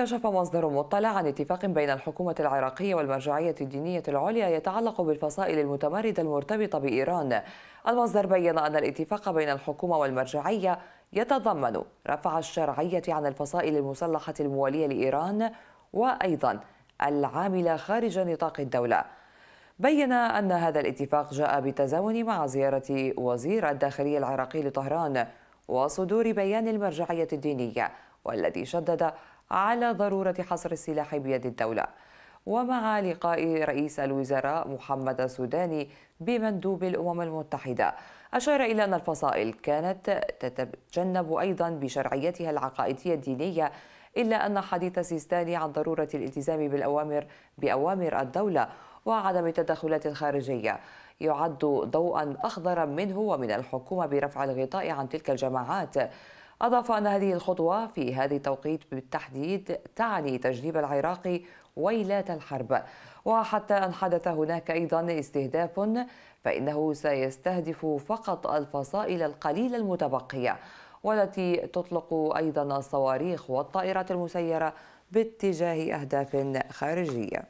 كشف مصدر مطلع عن اتفاق بين الحكومة العراقية والمرجعية الدينية العليا يتعلق بالفصائل المتمردة المرتبطة بإيران المصدر بين أن الاتفاق بين الحكومة والمرجعية يتضمن رفع الشرعية عن الفصائل المسلحة الموالية لإيران وأيضا العاملة خارج نطاق الدولة بين أن هذا الاتفاق جاء بالتزامن مع زيارة وزير الداخلية العراقي لطهران وصدور بيان المرجعية الدينية والذي شدد على ضرورة حصر السلاح بيد الدولة ومع لقاء رئيس الوزراء محمد السوداني بمندوب الأمم المتحدة أشار إلى أن الفصائل كانت تتجنب أيضا بشرعيتها العقائدية الدينية إلا أن حديث سيستاني عن ضرورة الالتزام بالأوامر بأوامر الدولة وعدم التدخلات الخارجية يعد ضوءا أخضرا منه ومن الحكومة برفع الغطاء عن تلك الجماعات أضاف أن هذه الخطوة في هذا التوقيت بالتحديد تعني تجنيب العراق ويلات الحرب وحتى أن حدث هناك أيضا استهداف فإنه سيستهدف فقط الفصائل القليلة المتبقية والتي تطلق أيضا الصواريخ والطائرات المسيرة باتجاه أهداف خارجية